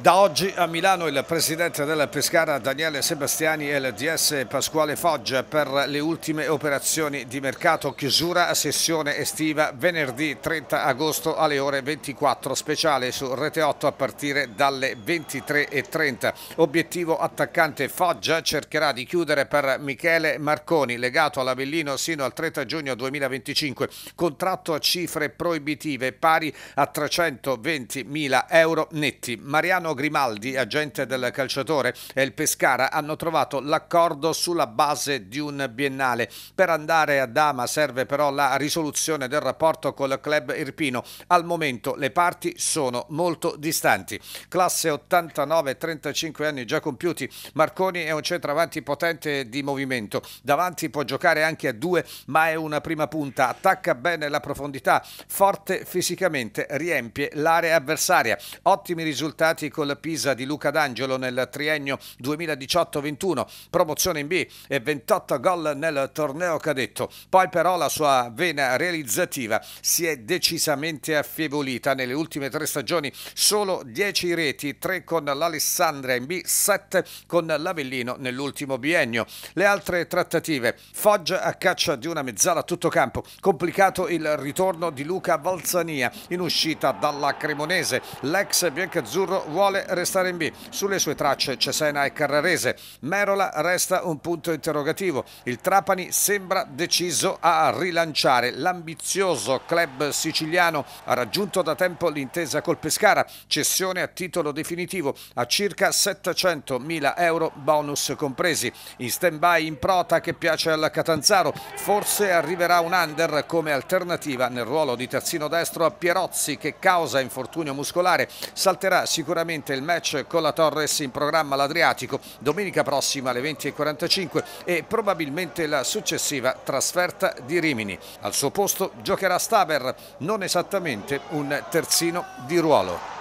Da oggi a Milano il presidente della Pescara Daniele Sebastiani e il DS Pasquale Foggia per le ultime operazioni di mercato chiusura a sessione estiva venerdì 30 agosto alle ore 24 speciale su Rete 8 a partire dalle 23.30. Obiettivo attaccante Foggia cercherà di chiudere per Michele Marconi legato all'Avellino sino al 30 giugno 2025. Contratto a cifre proibitive pari a 320.000 euro netti. Mariano Stefano Grimaldi, agente del calciatore, e il Pescara hanno trovato l'accordo sulla base di un biennale. Per andare a Dama serve però la risoluzione del rapporto col club irpino. Al momento le parti sono molto distanti. Classe 89, 35 anni già compiuti, Marconi è un centravanti potente di movimento. Davanti può giocare anche a due, ma è una prima punta. Attacca bene la profondità, forte fisicamente, riempie l'area avversaria. Ottimi risultati con Ascol Pisa di Luca D'Angelo nel triennio 2018-21, promozione in B e 28 gol nel torneo cadetto. Poi però la sua vena realizzativa si è decisamente affievolita nelle ultime tre stagioni, solo 10 reti, 3 con l'Alessandria in B, 7 con l'Avellino nell'ultimo biennio. Le altre trattative, Foggia a caccia di una mezzala a tutto campo, complicato il ritorno di Luca Valzania in uscita dalla Cremonese, l'ex biancazzurro vuole vuole restare in B. Sulle sue tracce Cesena e Carrarese. Merola resta un punto interrogativo. Il Trapani sembra deciso a rilanciare. L'ambizioso club siciliano ha raggiunto da tempo l'intesa col Pescara, cessione a titolo definitivo a circa 700.000 euro bonus compresi. In stand-by in prota che piace al Catanzaro, forse arriverà un under come alternativa nel ruolo di terzino destro a Pierozzi che causa infortunio muscolare. Salterà sicuramente ovviamente il match con la Torres in programma l'Adriatico domenica prossima alle 20.45 e probabilmente la successiva trasferta di Rimini. Al suo posto giocherà Staver, non esattamente un terzino di ruolo.